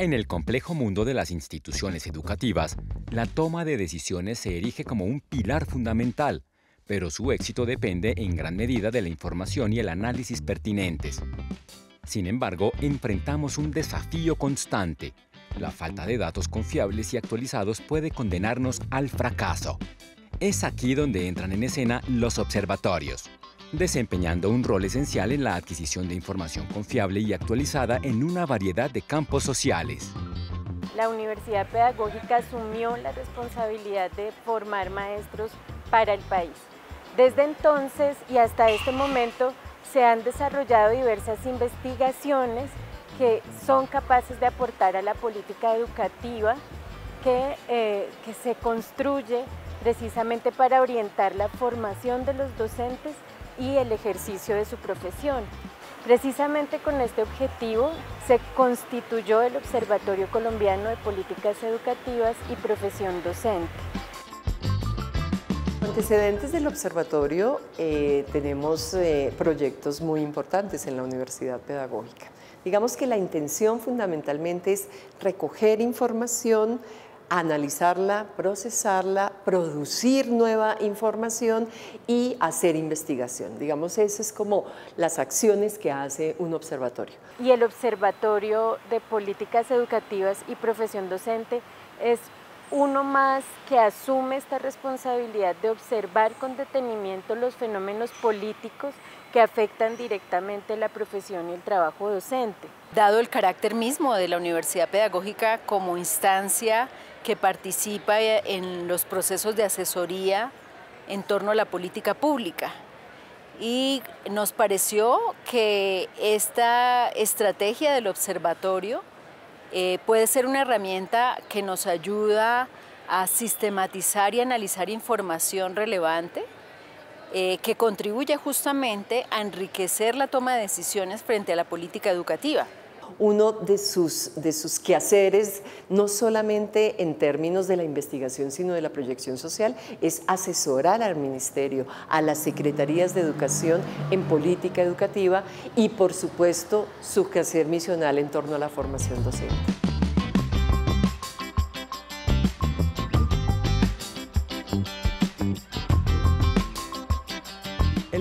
En el complejo mundo de las instituciones educativas, la toma de decisiones se erige como un pilar fundamental, pero su éxito depende en gran medida de la información y el análisis pertinentes. Sin embargo, enfrentamos un desafío constante. La falta de datos confiables y actualizados puede condenarnos al fracaso. Es aquí donde entran en escena los observatorios desempeñando un rol esencial en la adquisición de información confiable y actualizada en una variedad de campos sociales. La Universidad Pedagógica asumió la responsabilidad de formar maestros para el país. Desde entonces y hasta este momento se han desarrollado diversas investigaciones que son capaces de aportar a la política educativa que, eh, que se construye precisamente para orientar la formación de los docentes y el ejercicio de su profesión. Precisamente con este objetivo se constituyó el Observatorio Colombiano de Políticas Educativas y Profesión Docente. Antecedentes del observatorio eh, tenemos eh, proyectos muy importantes en la Universidad Pedagógica. Digamos que la intención fundamentalmente es recoger información analizarla, procesarla, producir nueva información y hacer investigación. Digamos, esas es como las acciones que hace un observatorio. Y el Observatorio de Políticas Educativas y Profesión Docente es uno más que asume esta responsabilidad de observar con detenimiento los fenómenos políticos que afectan directamente la profesión y el trabajo docente. Dado el carácter mismo de la Universidad Pedagógica como instancia que participa eh, en los procesos de asesoría en torno a la política pública. Y nos pareció que esta estrategia del observatorio eh, puede ser una herramienta que nos ayuda a sistematizar y analizar información relevante eh, que contribuye justamente a enriquecer la toma de decisiones frente a la política educativa uno de sus, quehaceres, no solamente en términos de la investigación, sino de la proyección social, es asesorar al Ministerio, a las Secretarías de Educación en política educativa y, por supuesto, su quehacer misional en torno a la formación docente.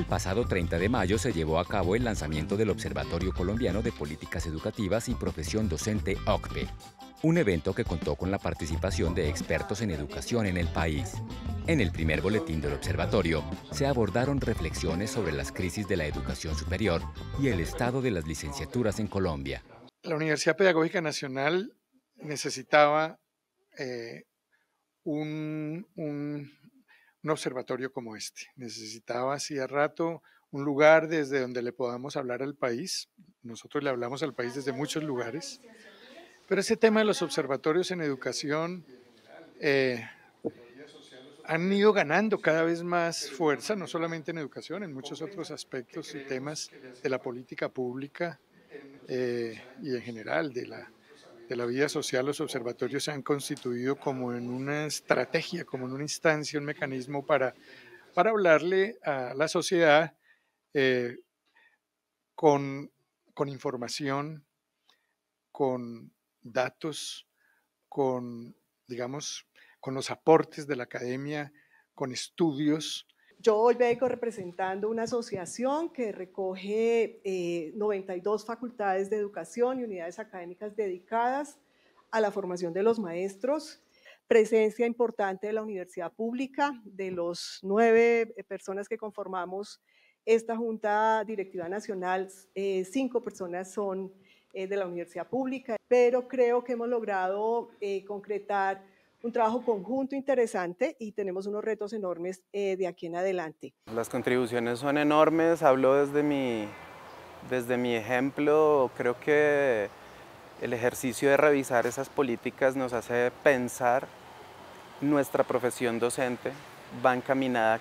pasado 30 de mayo se llevó a cabo el lanzamiento del Observatorio Colombiano de Políticas Educativas y Profesión Docente OCPE, un evento que contó con la participación de expertos en educación en el país. En el primer boletín del observatorio se abordaron reflexiones sobre las crisis de la educación superior y el estado de las licenciaturas en Colombia. La Universidad Pedagógica Nacional necesitaba eh, un un observatorio como este. Necesitaba hacía rato un lugar desde donde le podamos hablar al país. Nosotros le hablamos al país desde muchos lugares. Pero ese tema de los observatorios en educación eh, han ido ganando cada vez más fuerza, no solamente en educación, en muchos otros aspectos y temas de la política pública eh, y en general de la, de la vida social, los observatorios se han constituido como en una estrategia, como en una instancia, un mecanismo para, para hablarle a la sociedad eh, con, con información, con datos, con, digamos, con los aportes de la academia, con estudios, yo hoy vengo representando una asociación que recoge 92 eh, facultades de educación y unidades académicas dedicadas a la formación de los maestros, presencia importante de la universidad pública, de los nueve eh, personas que conformamos esta Junta Directiva Nacional, eh, cinco personas son de la universidad pública, pero creo que hemos logrado concretar un trabajo conjunto interesante y tenemos unos retos enormes eh, de aquí en adelante. Las contribuciones son enormes, hablo desde mi, desde mi ejemplo, creo que el ejercicio de revisar esas políticas nos hace pensar nuestra profesión docente, va encaminada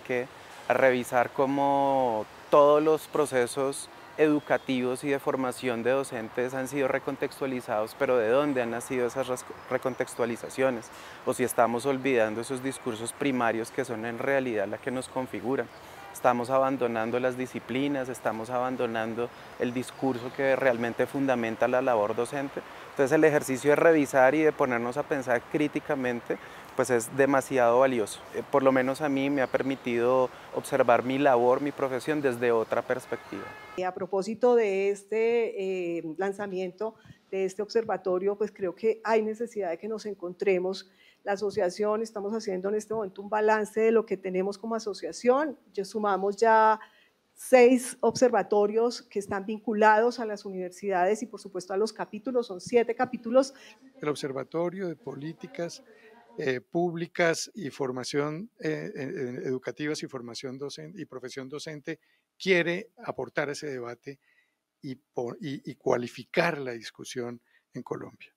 a revisar cómo todos los procesos educativos y de formación de docentes han sido recontextualizados, pero ¿de dónde han nacido esas recontextualizaciones? O si estamos olvidando esos discursos primarios que son en realidad la que nos configuran. Estamos abandonando las disciplinas, estamos abandonando el discurso que realmente fundamenta la labor docente. Entonces el ejercicio de revisar y de ponernos a pensar críticamente pues es demasiado valioso. Eh, por lo menos a mí me ha permitido observar mi labor, mi profesión desde otra perspectiva. Y a propósito de este eh, lanzamiento, de este observatorio, pues creo que hay necesidad de que nos encontremos. La asociación, estamos haciendo en este momento un balance de lo que tenemos como asociación. Ya sumamos ya seis observatorios que están vinculados a las universidades y por supuesto a los capítulos, son siete capítulos. El Observatorio de Políticas eh, públicas y formación eh, educativas y formación docente y profesión docente quiere aportar ese debate y cualificar la discusión en Colombia.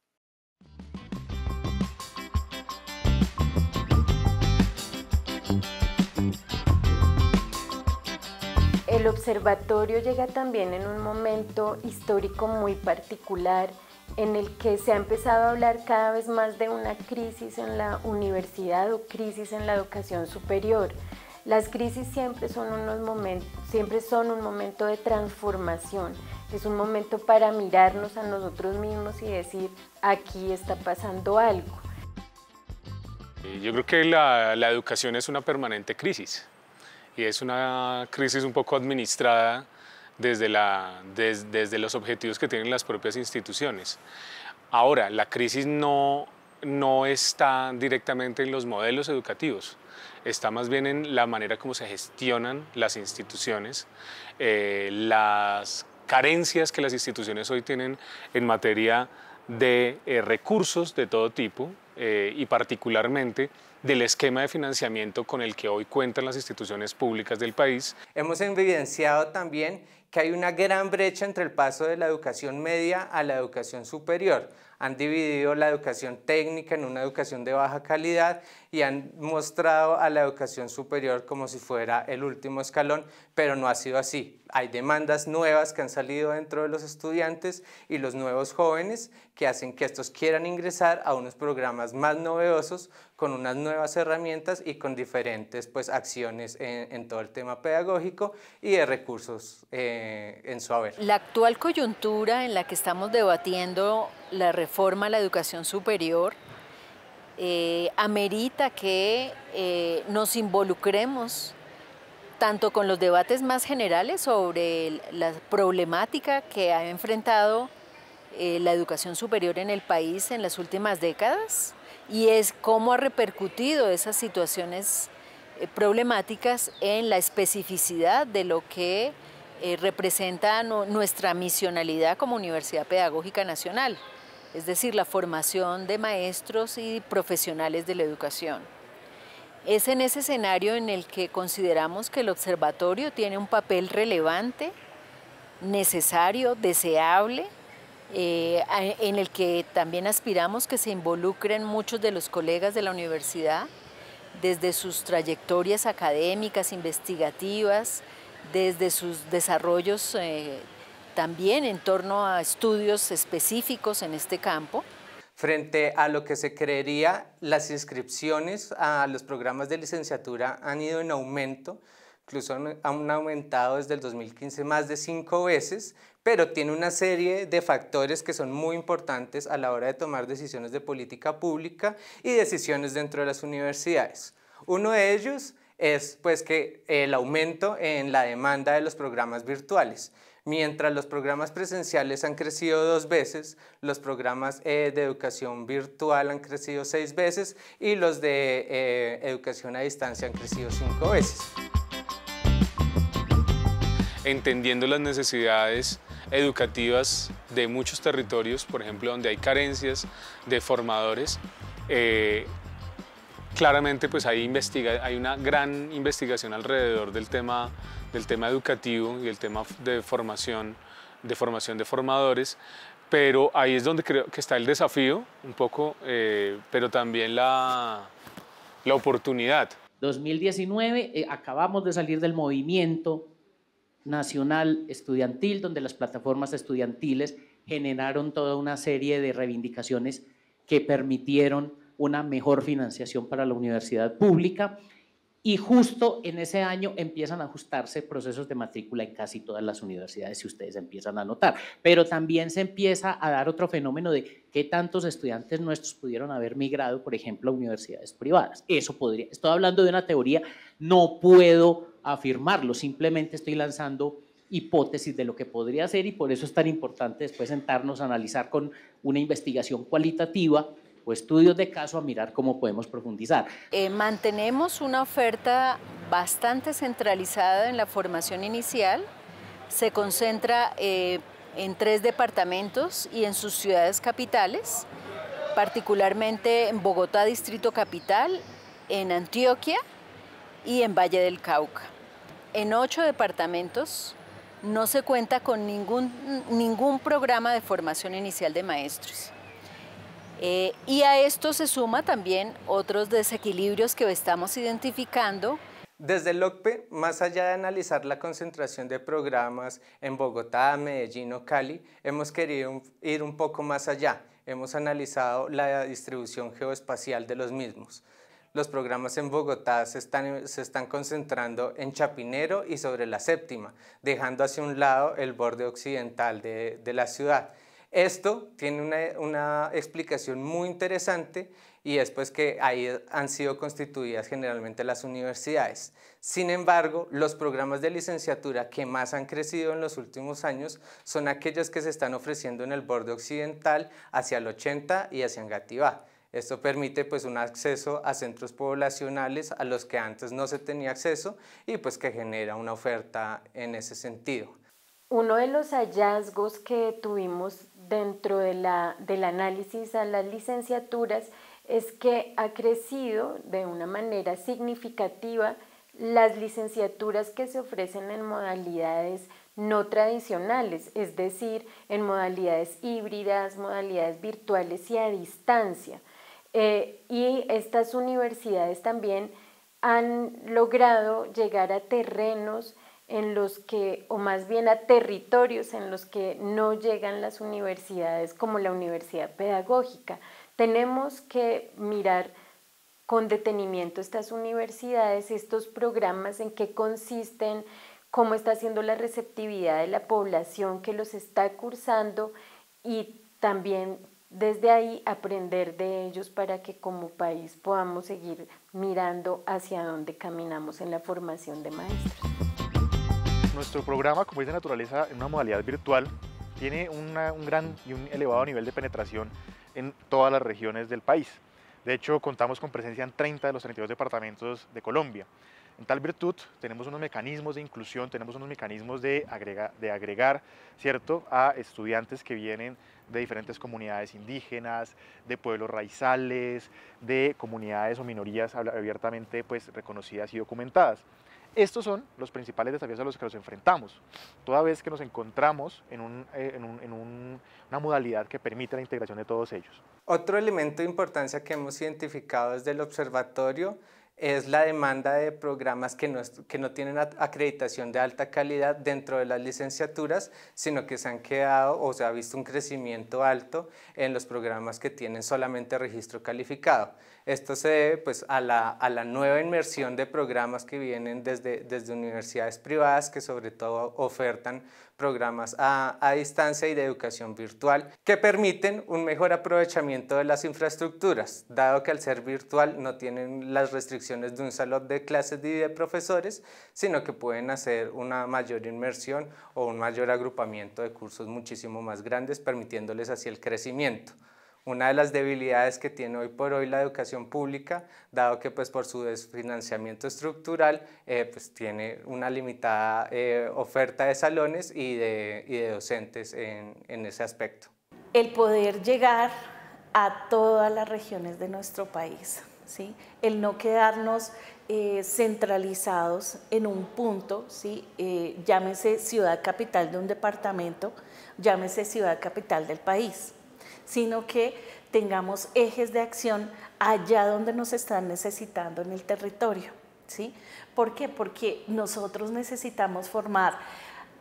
El observatorio llega también en un momento histórico muy particular en el que se ha empezado a hablar cada vez más de una crisis en la universidad o crisis en la educación superior. Las crisis siempre son, unos momentos, siempre son un momento de transformación, es un momento para mirarnos a nosotros mismos y decir, aquí está pasando algo. Eh, yo creo que la educación es una permanente crisis y es una crisis un poco administrada desde, la, desde los objetivos que tienen las propias instituciones. Ahora, la crisis no, no está directamente en los modelos educativos, está más bien en la manera como se gestionan las instituciones, eh, las carencias que las instituciones hoy tienen en materia de eh, recursos de todo tipo eh, y particularmente del esquema de financiamiento con el que hoy cuentan las instituciones públicas del país. Hemos evidenciado también que hay una gran brecha entre el paso de la educación media a la educación superior han dividido la educación técnica en una educación de baja calidad y han mostrado a la educación superior como si fuera el último escalón, pero no ha sido así. Hay demandas nuevas que han salido dentro de los estudiantes y los nuevos jóvenes que hacen que estos quieran ingresar a unos programas más novedosos con unas nuevas herramientas y con diferentes pues, acciones en, todo el tema pedagógico y de recursos eh, en su haber. La actual coyuntura en la que estamos debatiendo la reforma forma la educación superior eh, amerita que eh, nos involucremos tanto con los debates más generales sobre la problemática que ha enfrentado eh, la educación superior en el país en las últimas décadas y es cómo ha repercutido esas situaciones problemáticas en la especificidad de lo que representa nuestra misionalidad como Universidad Pedagógica Nacional es decir, la formación de maestros y profesionales de la educación. Es en ese escenario en el que consideramos que el observatorio tiene un papel relevante, necesario, deseable, eh, en el que también aspiramos que se involucren muchos de los colegas de la universidad desde sus trayectorias académicas, investigativas, desde sus desarrollos eh, también en torno a estudios específicos en este campo. Frente a lo que se creería, las inscripciones a los programas de licenciatura han ido en aumento, incluso han aumentado desde el 2015 más de cinco veces, pero tiene una serie de factores que son muy importantes a la hora de tomar decisiones de política pública y decisiones dentro de las universidades. Uno de ellos es pues que el aumento en la demanda de los programas virtuales. Mientras los programas presenciales han crecido dos veces, los programas eh, de educación virtual han crecido seis veces y los de eh, educación a distancia han crecido cinco veces. Entendiendo las necesidades educativas de muchos territorios, por ejemplo, donde hay carencias de formadores, eh, claramente pues hay una gran investigación alrededor del tema del tema educativo y el tema de formación, de formación de formadores, pero ahí es donde creo que está el desafío un poco, eh, pero también la, la oportunidad. 2019 eh, acabamos de salir del movimiento nacional estudiantil, donde las plataformas estudiantiles generaron toda una serie de reivindicaciones que permitieron una mejor financiación para la universidad pública y justo en ese año empiezan a ajustarse procesos de matrícula en casi todas las universidades, si ustedes empiezan a notar. Pero también se empieza a dar otro fenómeno de qué tantos estudiantes nuestros pudieron haber migrado, por ejemplo, a universidades privadas. Eso podría, estoy hablando de una teoría, no puedo afirmarlo, simplemente estoy lanzando hipótesis de lo que podría ser y por eso es tan importante después sentarnos a analizar con una investigación cualitativa o estudios de caso a mirar cómo podemos profundizar. Eh, mantenemos una oferta bastante centralizada en la formación inicial, se concentra eh, en tres departamentos y en sus ciudades capitales, particularmente en Bogotá, Distrito Capital, en Antioquia y en Valle del Cauca. En ocho departamentos no se cuenta con ningún, ningún programa de formación inicial de maestros. Eh, y a esto se suma también otros desequilibrios que estamos identificando. Desde el OCPE, más allá de analizar la concentración de programas en Bogotá, Medellín o Cali, hemos querido ir un poco más allá. Hemos analizado la distribución geoespacial de los mismos. Los programas en Bogotá se están, concentrando en Chapinero y sobre la séptima, dejando hacia un lado el borde occidental de la ciudad. Esto tiene una, explicación muy interesante y es pues que ahí han sido constituidas generalmente las universidades. Sin embargo, los programas de licenciatura que más han crecido en los últimos años son aquellos que se están ofreciendo en el borde occidental hacia el 80 y hacia Angativá. Esto permite pues un acceso a centros poblacionales a los que antes no se tenía acceso y pues que genera una oferta en ese sentido. Uno de los hallazgos que tuvimos dentro del análisis a las licenciaturas es que ha crecido de una manera significativa las licenciaturas que se ofrecen en modalidades no tradicionales, es decir, en modalidades híbridas, modalidades virtuales y a distancia. Eh, y estas universidades también han logrado llegar a terrenos en los que, o más bien a territorios en los que no llegan las universidades como la universidad pedagógica. Tenemos que mirar con detenimiento estas universidades, estos programas, en qué consisten, cómo está siendo la receptividad de la población que los está cursando y también desde ahí aprender de ellos para que como país podamos seguir mirando hacia dónde caminamos en la formación de maestros. Nuestro programa, como es de naturaleza en una modalidad virtual, tiene un gran y un elevado nivel de penetración en todas las regiones del país. De hecho, contamos con presencia en 30 de los 32 departamentos de Colombia. En tal virtud, tenemos unos mecanismos de inclusión, tenemos unos mecanismos de, de agregar ¿cierto? a estudiantes que vienen de diferentes comunidades indígenas, de pueblos raizales, de comunidades o minorías abiertamente pues, reconocidas y documentadas. Estos son los principales desafíos a los que nos enfrentamos, toda vez que nos encontramos en, eh, una modalidad que permite la integración de todos ellos. Otro elemento de importancia que hemos identificado desde el observatorio es la demanda de programas que no tienen acreditación de alta calidad dentro de las licenciaturas, sino que se han quedado o se ha visto un crecimiento alto en los programas que tienen solamente registro calificado. Esto se debe pues, a, la, nueva inmersión de programas que vienen desde, universidades privadas que sobre todo ofertan programas a, a, distancia y de educación virtual que permiten un mejor aprovechamiento de las infraestructuras, dado que al ser virtual no tienen las restricciones de un salón de clases y de profesores, sino que pueden hacer una mayor inmersión o un mayor agrupamiento de cursos muchísimo más grandes, permitiéndoles así el crecimiento una de las debilidades que tiene hoy por hoy la educación pública, dado que pues por su desfinanciamiento estructural eh, pues tiene una limitada eh, oferta de salones y de, docentes en, ese aspecto. El poder llegar a todas las regiones de nuestro país, ¿sí? el no quedarnos eh, centralizados en un punto, ¿sí? llámese ciudad capital de un departamento, llámese ciudad capital del país sino que tengamos ejes de acción allá donde nos están necesitando en el territorio. ¿sí? ¿Por qué? Porque nosotros necesitamos formar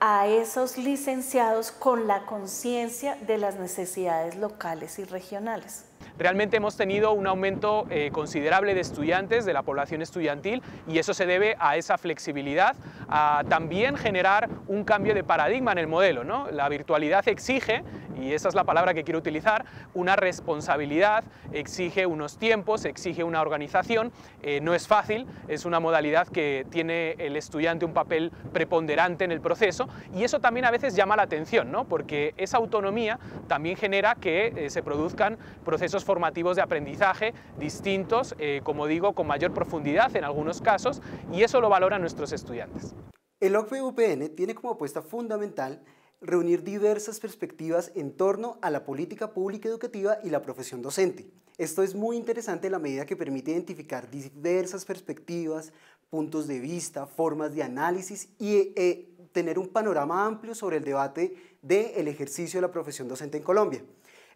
a esos licenciados con la conciencia de las necesidades locales y regionales. Realmente hemos tenido un aumento eh, considerable de estudiantes, de la población estudiantil, y eso se debe a esa flexibilidad, a también generar un cambio de paradigma en el modelo. ¿no? La virtualidad exige, y esa es la palabra que quiero utilizar, una responsabilidad, exige unos tiempos, exige una organización, eh, no es fácil, es una modalidad que tiene el estudiante un papel preponderante en el proceso y eso también a veces llama la atención, ¿no? porque esa autonomía también genera que eh, se produzcan procesos formativos de aprendizaje distintos, eh, como digo, con mayor profundidad en algunos casos, y eso lo valoran nuestros estudiantes. El ocbe tiene como apuesta fundamental reunir diversas perspectivas en torno a la política pública educativa y la profesión docente. Esto es muy interesante en la medida que permite identificar diversas perspectivas, puntos de vista, formas de análisis y eh, eh, tener un panorama amplio sobre el debate del ejercicio de la profesión docente en Colombia.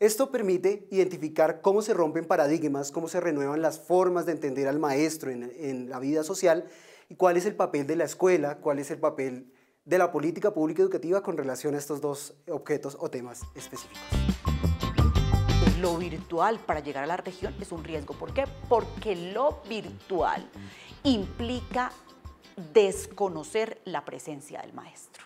Esto permite identificar cómo se rompen paradigmas, cómo se renuevan las formas de entender al maestro en, la vida social y cuál es el papel de la escuela, cuál es el papel de la política pública educativa con relación a estos dos objetos o temas específicos. Lo virtual para llegar a la región es un riesgo. ¿Por qué? Porque lo virtual implica desconocer la presencia del maestro.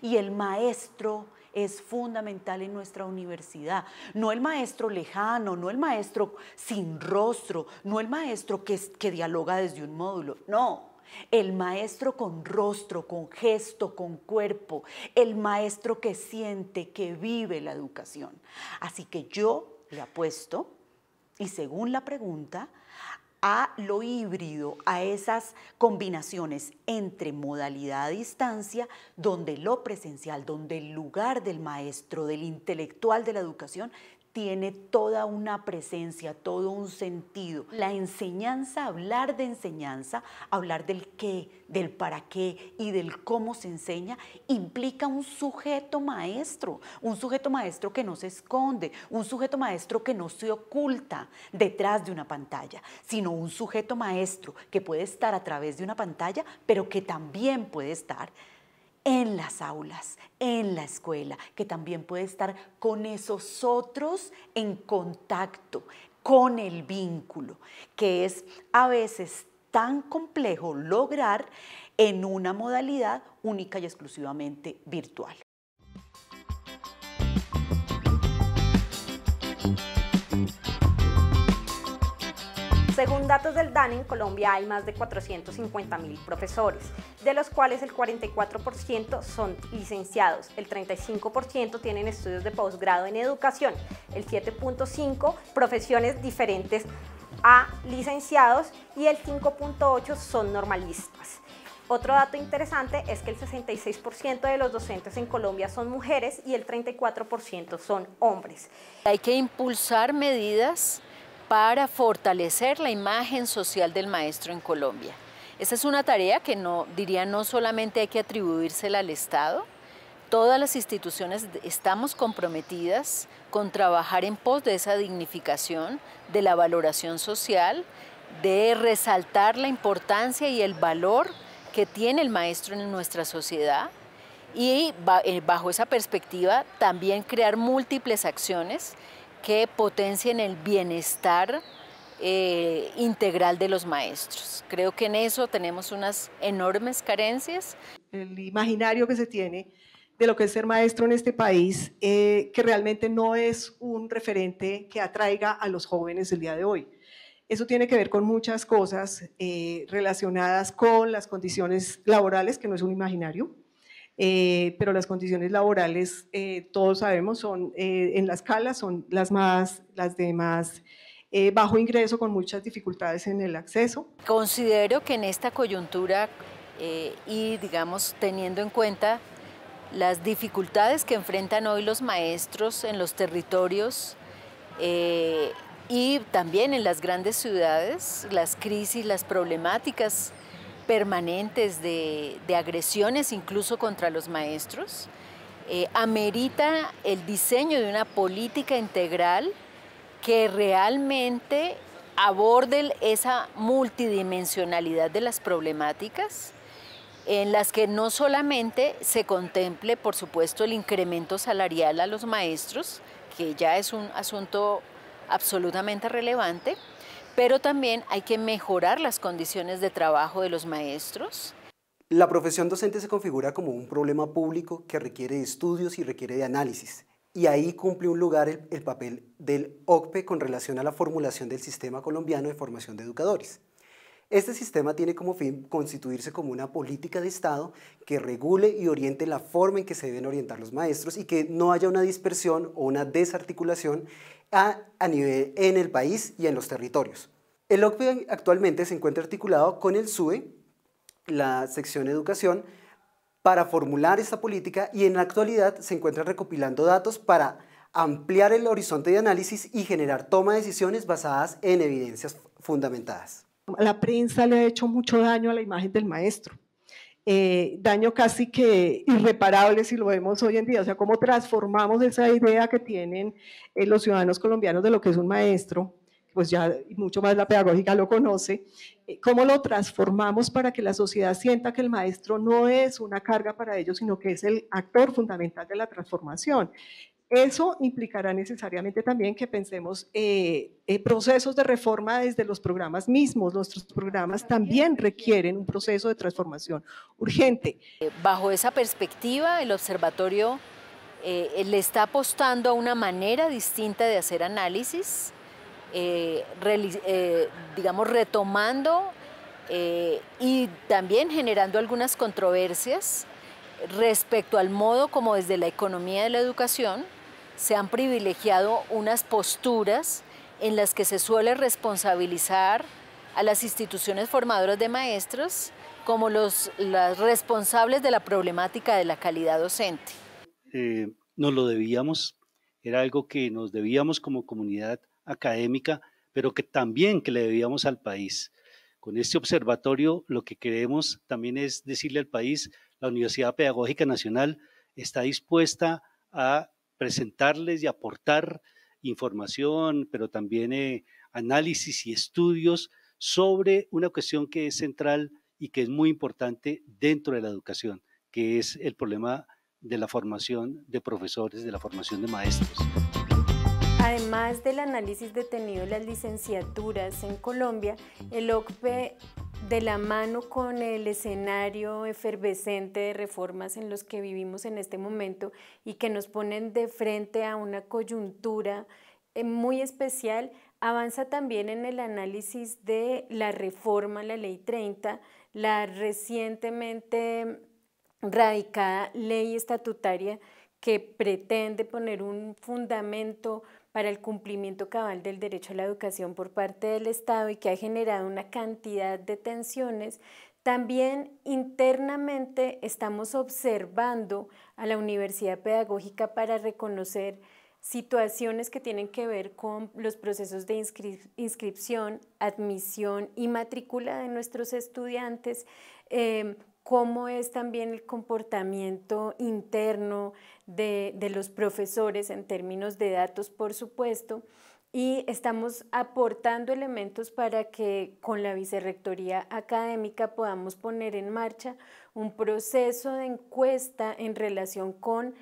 Y el maestro es fundamental en nuestra universidad. No el maestro lejano, no el maestro sin rostro, no el maestro que, que dialoga desde un módulo, no. El maestro con rostro, con gesto, con cuerpo, el maestro que siente, que vive la educación. Así que yo le apuesto, y según la pregunta, a lo híbrido, a esas combinaciones entre modalidad a distancia, donde lo presencial, donde el lugar del maestro, del intelectual de la educación tiene toda una presencia, todo un sentido. La enseñanza, hablar de enseñanza, hablar del qué, del para qué y del cómo se enseña, implica un sujeto maestro, un sujeto maestro que no se esconde, un sujeto maestro que no se oculta detrás de una pantalla, sino un sujeto maestro que puede estar a través de una pantalla, pero que también puede estar en las aulas, en la escuela, que también puede estar con esos otros en contacto, con el vínculo, que es a veces tan complejo lograr en una modalidad única y exclusivamente virtual. Según datos del DAN, en Colombia hay más de 450.000 profesores, de los cuales el 44% son licenciados, el 35% tienen estudios de posgrado en educación, el 7.5% profesiones diferentes a licenciados y el 5.8% son normalistas. Otro dato interesante es que el 66% de los docentes en Colombia son mujeres y el 34% son hombres. Hay que impulsar medidas para fortalecer la imagen social del maestro en Colombia. Esa es una tarea que no, diría no solamente hay que atribuírsela al Estado, todas las instituciones estamos comprometidas con trabajar en pos de esa dignificación, de la valoración social, de resaltar la importancia y el valor que tiene el maestro en nuestra sociedad y eh, bajo esa perspectiva también crear múltiples acciones que potencien el bienestar eh, integral de los maestros. Creo que en eso tenemos unas enormes carencias. El imaginario que se tiene de lo que es ser maestro en este país, eh, que realmente no es un referente que atraiga a los jóvenes el día de hoy. Eso tiene que ver con muchas cosas eh, relacionadas con las condiciones laborales, que no es un imaginario, eh, pero las condiciones laborales, eh, todos sabemos, son eh, en la escala, son las, más, las de más bajo ingreso con muchas dificultades en el acceso. Considero que en esta coyuntura y, digamos, teniendo en cuenta las dificultades que enfrentan hoy los maestros en los territorios, y también en las grandes ciudades, las crisis, las problemáticas permanentes de, agresiones, incluso contra los maestros, eh, amerita el diseño de una política integral que realmente aborde esa multidimensionalidad de las problemáticas en las que no solamente se contemple, por supuesto, el incremento salarial a los maestros, que ya es un asunto absolutamente relevante, pero también hay que mejorar las condiciones de trabajo de los maestros. La profesión docente se configura como un problema público que requiere de estudios y requiere de análisis. Y ahí cumple un lugar el, papel del OCPE con relación a la formulación del sistema colombiano de formación de educadores. Este sistema tiene como fin constituirse como una política de Estado que regule y oriente la forma en que se deben orientar los maestros y que no haya una dispersión o una desarticulación a, nivel en el país y en los territorios. El OCPE actualmente se encuentra articulado con el SUE, la sección educación, para formular esta política y en la actualidad se encuentra recopilando datos para ampliar el horizonte de análisis y generar toma de decisiones basadas en evidencias fundamentadas. La prensa le ha hecho mucho daño a la imagen del maestro. Eh, daño casi que irreparable si lo vemos hoy en día. O sea, cómo transformamos esa idea que tienen eh, los ciudadanos colombianos de lo que es un maestro, pues ya mucho más la pedagógica lo conoce, eh, cómo lo transformamos para que la sociedad sienta que el maestro no es una carga para ellos, sino que es el actor fundamental de la transformación. Eso implicará necesariamente también que pensemos eh, eh, procesos de reforma desde los programas mismos. Nuestros programas también requieren un proceso de transformación urgente. Eh, bajo esa perspectiva, el observatorio eh, le está apostando a una manera distinta de hacer análisis, digamos, retomando y también generando algunas controversias respecto al modo como desde la economía de la educación se han privilegiado unas posturas en las que se suele responsabilizar a las instituciones formadoras de maestros como los las responsables de la problemática de la calidad docente. Eh, nos lo debíamos, era algo que nos debíamos como comunidad académica, pero que también que le debíamos al país. Con este observatorio lo que queremos también es decirle al país, la Universidad Pedagógica Nacional está dispuesta a presentarles y aportar información, pero también eh, análisis y estudios sobre una cuestión que es central y que es muy importante dentro de la educación, que es el problema de la formación de profesores, de la formación de maestros. Además del análisis detenido en las licenciaturas en Colombia, el OCPE de la mano con el escenario efervescente de reformas en los que vivimos en este momento y que nos ponen de frente a una coyuntura eh, muy especial, avanza también en el análisis de la reforma la Ley 30, la recientemente radicada ley estatutaria que pretende poner un fundamento para el cumplimiento cabal del derecho a la educación por parte del Estado y que ha generado una cantidad de tensiones. También internamente estamos observando a la Universidad Pedagógica para reconocer situaciones que tienen que ver con los procesos de inscripción, admisión y matrícula de nuestros estudiantes, eh, cómo es también el comportamiento interno de, los profesores en términos de datos, por supuesto, y estamos aportando elementos para que con la Vicerrectoría Académica podamos poner en marcha un proceso de encuesta en relación con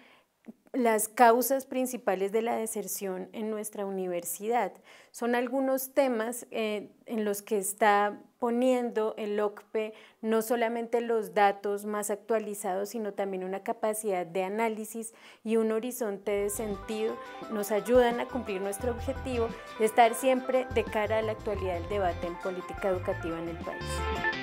las causas principales de la deserción en nuestra universidad. Son algunos temas eh, en los que está poniendo el OCPE no solamente los datos más actualizados, sino también una capacidad de análisis y un horizonte de sentido. Nos ayudan a cumplir nuestro objetivo de estar siempre de cara a la actualidad del debate en política educativa en el país.